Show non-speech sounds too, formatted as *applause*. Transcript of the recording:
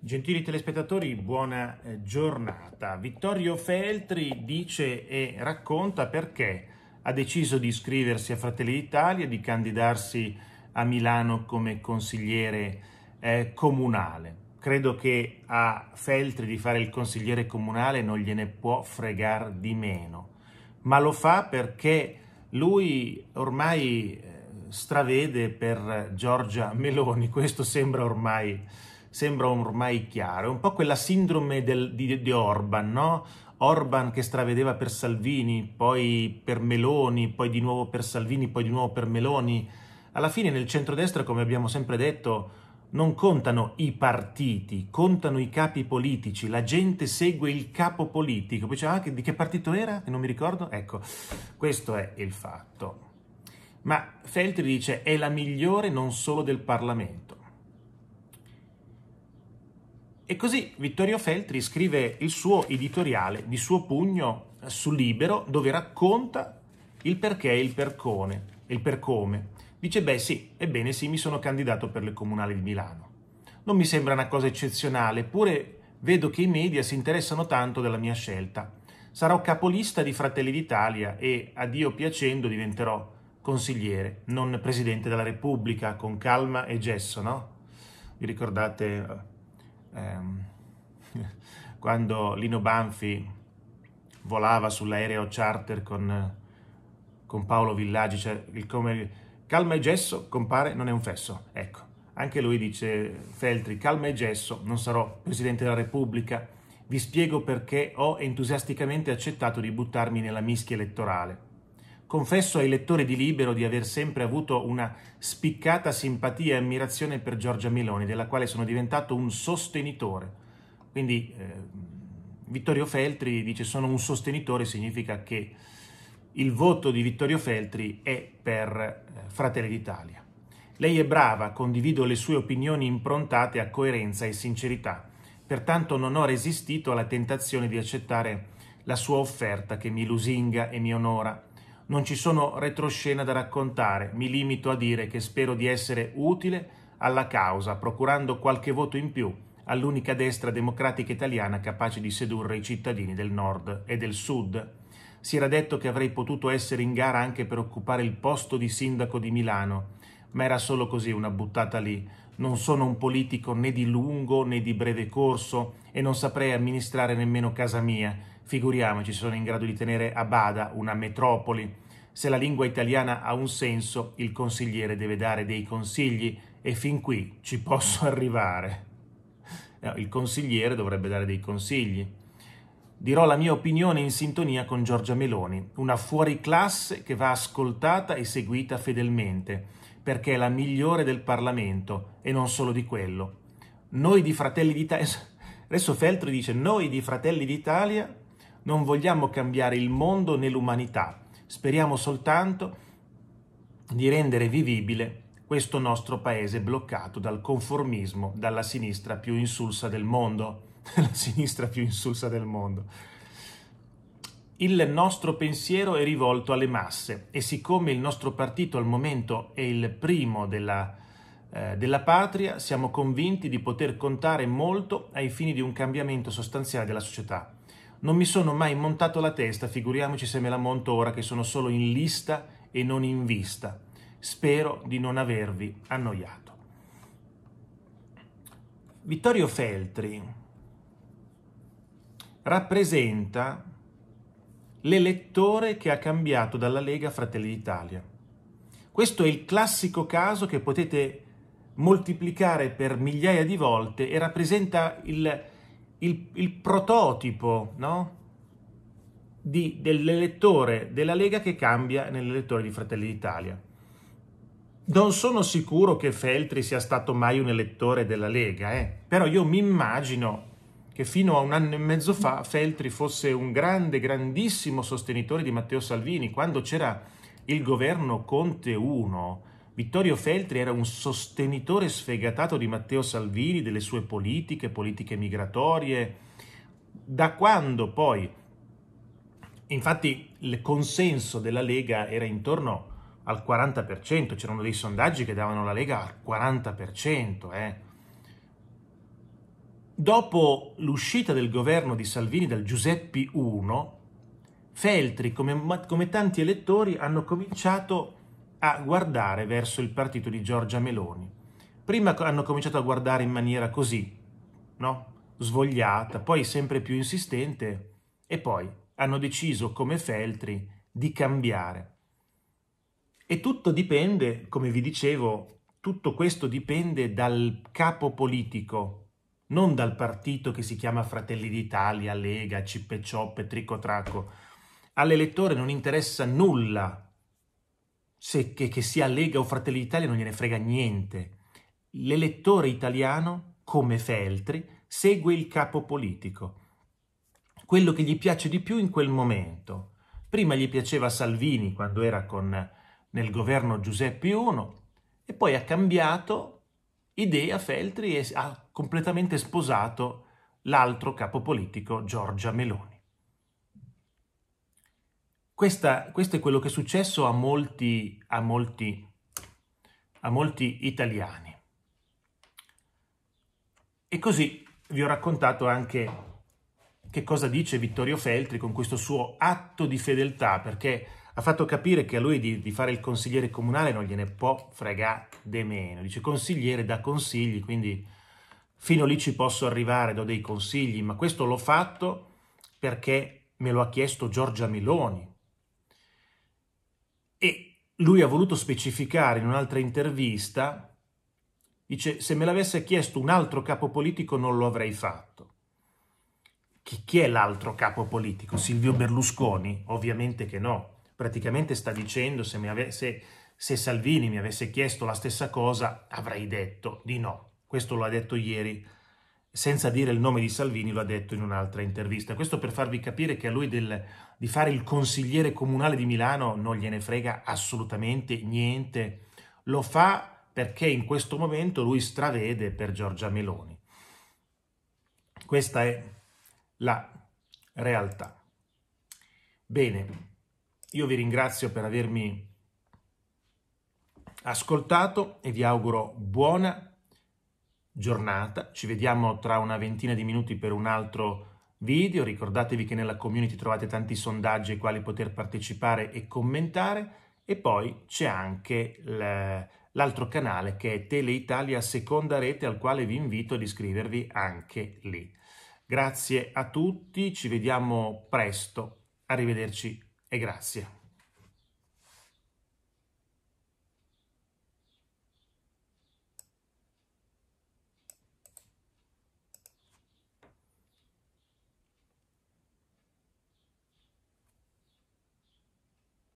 Gentili telespettatori, buona eh, giornata. Vittorio Feltri dice e racconta perché ha deciso di iscriversi a Fratelli d'Italia, e di candidarsi a Milano come consigliere eh, comunale. Credo che a Feltri di fare il consigliere comunale non gliene può fregar di meno, ma lo fa perché lui ormai eh, stravede per Giorgia Meloni, questo sembra ormai sembra ormai chiaro. È un po' quella sindrome del, di, di Orban, no? Orban che stravedeva per Salvini, poi per Meloni, poi di nuovo per Salvini, poi di nuovo per Meloni. Alla fine nel centrodestra, come abbiamo sempre detto, non contano i partiti, contano i capi politici, la gente segue il capo politico. Poi c'è anche ah, di che partito era, che non mi ricordo. Ecco, questo è il fatto. Ma Feltri dice è la migliore non solo del Parlamento, e così Vittorio Feltri scrive il suo editoriale di suo pugno su Libero dove racconta il perché e il percone, il per come. Dice, beh sì, ebbene sì, mi sono candidato per le comunali di Milano. Non mi sembra una cosa eccezionale, eppure vedo che i media si interessano tanto della mia scelta. Sarò capolista di Fratelli d'Italia e, a Dio piacendo, diventerò consigliere, non presidente della Repubblica, con calma e gesso, no? Vi ricordate eh, ehm, *laughs* quando Lino Banfi volava sull'aereo charter con, con Paolo Villaggi, cioè il, come calma e gesso, compare, non è un fesso. Ecco, anche lui dice, Feltri, calma e gesso, non sarò Presidente della Repubblica, vi spiego perché ho entusiasticamente accettato di buttarmi nella mischia elettorale. Confesso ai lettori di Libero di aver sempre avuto una spiccata simpatia e ammirazione per Giorgia Meloni, della quale sono diventato un sostenitore. Quindi eh, Vittorio Feltri dice sono un sostenitore, significa che il voto di Vittorio Feltri è per eh, Fratelli d'Italia. Lei è brava, condivido le sue opinioni improntate a coerenza e sincerità, pertanto non ho resistito alla tentazione di accettare la sua offerta che mi lusinga e mi onora non ci sono retroscena da raccontare, mi limito a dire che spero di essere utile alla causa, procurando qualche voto in più all'unica destra democratica italiana capace di sedurre i cittadini del nord e del sud. Si era detto che avrei potuto essere in gara anche per occupare il posto di sindaco di Milano, ma era solo così una buttata lì. Non sono un politico né di lungo né di breve corso e non saprei amministrare nemmeno casa mia figuriamoci se sono in grado di tenere a bada una metropoli. Se la lingua italiana ha un senso, il consigliere deve dare dei consigli e fin qui ci posso *laughs* arrivare. No, il consigliere dovrebbe dare dei consigli. Dirò la mia opinione in sintonia con Giorgia Meloni, una fuoriclasse che va ascoltata e seguita fedelmente, perché è la migliore del Parlamento e non solo di quello. Noi di Fratelli d'Italia... *laughs* Adesso Feltri dice noi di Fratelli d'Italia non vogliamo cambiare il mondo né l'umanità, speriamo soltanto di rendere vivibile questo nostro paese bloccato dal conformismo, dalla sinistra più insulsa del mondo. *laughs* La sinistra più insulsa del mondo. Il nostro pensiero è rivolto alle masse e siccome il nostro partito al momento è il primo della, eh, della patria, siamo convinti di poter contare molto ai fini di un cambiamento sostanziale della società non mi sono mai montato la testa, figuriamoci se me la monto ora che sono solo in lista e non in vista. Spero di non avervi annoiato. Vittorio Feltri rappresenta l'elettore che ha cambiato dalla Lega Fratelli d'Italia. Questo è il classico caso che potete moltiplicare per migliaia di volte e rappresenta il, il, il prototipo no? di, dell'elettore della Lega che cambia nell'elettore di Fratelli d'Italia. Non sono sicuro che Feltri sia stato mai un elettore della Lega, eh? però io mi immagino che fino a un anno e mezzo fa Feltri fosse un grande, grandissimo sostenitore di Matteo Salvini. Quando c'era il governo Conte 1, Vittorio Feltri era un sostenitore sfegatato di Matteo Salvini, delle sue politiche, politiche migratorie. Da quando poi, infatti, il consenso della Lega era intorno al 40%, c'erano dei sondaggi che davano la Lega al 40%. Eh. Dopo l'uscita del governo di Salvini dal Giuseppi I, Feltri, come, come tanti elettori, hanno cominciato a a guardare verso il partito di Giorgia Meloni. Prima hanno cominciato a guardare in maniera così, no? svogliata, poi sempre più insistente e poi hanno deciso come Feltri di cambiare. E tutto dipende, come vi dicevo, tutto questo dipende dal capo politico, non dal partito che si chiama Fratelli d'Italia, Lega, Cippe Cioppe, Tricotracco. All'elettore non interessa nulla se, che, che sia Lega o Fratelli d'Italia non gliene frega niente. L'elettore italiano, come Feltri, segue il capo politico, quello che gli piace di più in quel momento. Prima gli piaceva Salvini quando era con, nel governo Giuseppe I e poi ha cambiato idea Feltri e ha completamente sposato l'altro capo politico Giorgia Meloni. Questa, questo è quello che è successo a molti, a molti, a molti italiani. E così vi ho raccontato anche che cosa dice Vittorio Feltri con questo suo atto di fedeltà, perché ha fatto capire che a lui di, di fare il consigliere comunale non gliene può fregare de meno. Dice consigliere da consigli, quindi fino lì ci posso arrivare, do dei consigli, ma questo l'ho fatto perché me lo ha chiesto Giorgia Meloni, lui ha voluto specificare in un'altra intervista, dice, se me l'avesse chiesto un altro capo politico non lo avrei fatto. Chi, chi è l'altro capo politico? Silvio Berlusconi? Ovviamente che no. Praticamente sta dicendo, se, avesse, se Salvini mi avesse chiesto la stessa cosa, avrei detto di no. Questo lo ha detto ieri senza dire il nome di Salvini, lo ha detto in un'altra intervista. Questo per farvi capire che a lui del, di fare il consigliere comunale di Milano non gliene frega assolutamente niente. Lo fa perché in questo momento lui stravede per Giorgia Meloni. Questa è la realtà. Bene, io vi ringrazio per avermi ascoltato e vi auguro buona giornata. Ci vediamo tra una ventina di minuti per un altro video. Ricordatevi che nella community trovate tanti sondaggi ai quali poter partecipare e commentare. E poi c'è anche l'altro canale che è Tele Italia Seconda Rete al quale vi invito ad iscrivervi anche lì. Grazie a tutti, ci vediamo presto. Arrivederci e grazie.